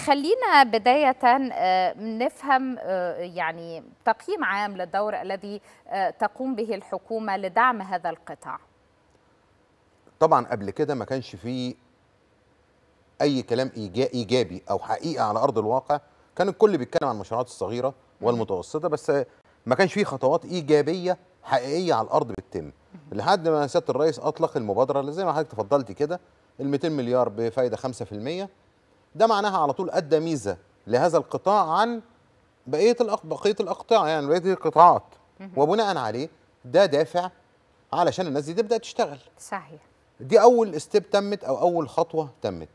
خلينا بداية نفهم يعني تقييم عام للدور الذي تقوم به الحكومة لدعم هذا القطاع طبعا قبل كده ما كانش فيه أي كلام إيجابي أو حقيقة على أرض الواقع كان الكل بيتكلم عن المشروعات الصغيرة والمتوسطة بس ما كانش فيه خطوات إيجابية حقيقية على الأرض بتتم لحد ما سيادة الرئيس أطلق المبادرة اللي زي ما حضرتك تفضلتي كده ال 200 مليار بفايدة 5% ده معناها على طول ادى ميزه لهذا القطاع عن بقيه بقيه الاقطاع يعني بقيه القطاعات وبناء عليه ده دافع علشان الناس دي تبدا تشتغل صحيح دي اول ستيب تمت او اول خطوه تمت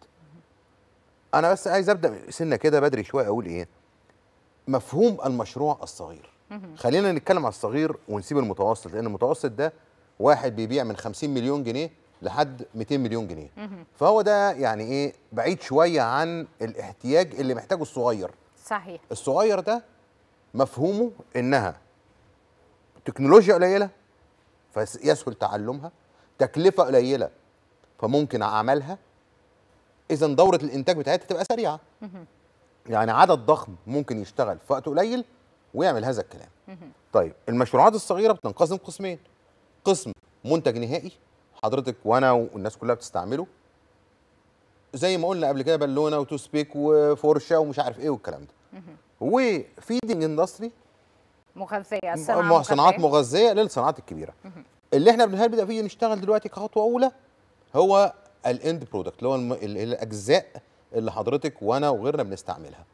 انا بس عايز ابدا سنه كده بدري شويه اقول ايه مفهوم المشروع الصغير خلينا نتكلم على الصغير ونسيب المتوسط لان المتوسط ده واحد بيبيع من 50 مليون جنيه لحد 200 مليون جنيه فهو ده يعني ايه بعيد شويه عن الاحتياج اللي محتاجه الصغير صحيح الصغير ده مفهومه انها تكنولوجيا قليله فيسهل تعلمها تكلفه قليله فممكن اعملها اذا دوره الانتاج بتاعتها تبقى سريعه يعني عدد ضخم ممكن يشتغل في وقت قليل ويعمل هذا الكلام طيب المشروعات الصغيره بتنقسم قسمين قسم منتج نهائي حضرتك وانا والناس كلها بتستعمله زي ما قلنا قبل كده بالونه وتو سبيك وفرشه ومش عارف ايه والكلام ده وفيدنج اندستري مغذيه صناعات صناعات مغذيه للصناعات الكبيره اللي احنا بنبدا فيه نشتغل دلوقتي كخطوه اولى هو الاند برودكت اللي هو الاجزاء اللي حضرتك وانا وغيرنا بنستعملها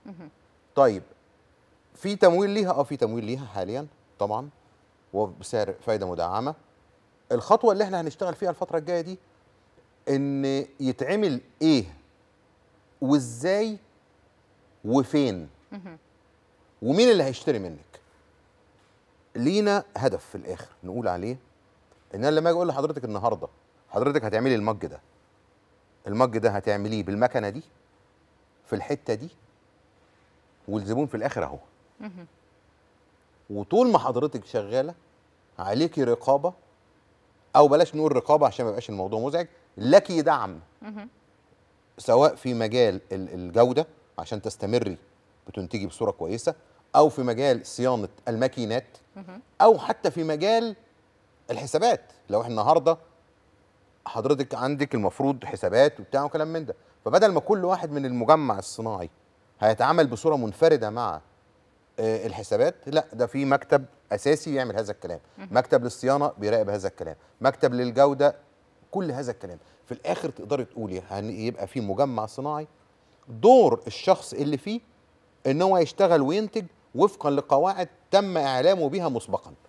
طيب في تمويل ليها اه في تمويل ليها حاليا طبعا وبسعر فايده مدعمه الخطوه اللي احنا هنشتغل فيها الفتره الجايه دي ان يتعمل ايه وازاي وفين ومين اللي هيشتري منك لينا هدف في الاخر نقول عليه ان انا لما اجي اقول لحضرتك النهارده حضرتك هتعملي المج ده المج ده هتعمليه بالمكنه دي في الحته دي والزبون في الاخر اهو وطول ما حضرتك شغاله عليكي رقابه او بلاش نقول رقابه عشان ما يبقاش الموضوع مزعج لك دعم سواء في مجال الجوده عشان تستمري بتنتجي بصوره كويسه او في مجال صيانه الماكينات او حتى في مجال الحسابات لو احنا النهارده حضرتك عندك المفروض حسابات وبتاع وكلام من ده فبدل ما كل واحد من المجمع الصناعي هيتعامل بصوره منفرده مع آه، الحسابات لا ده في مكتب اساسي بيعمل هذا الكلام مكتب للصيانه بيراقب هذا الكلام مكتب للجوده كل هذا الكلام في الاخر تقدري تقولي يبقى في مجمع صناعي دور الشخص اللي فيه ان هو يشتغل وينتج وفقا لقواعد تم اعلامه بها مسبقا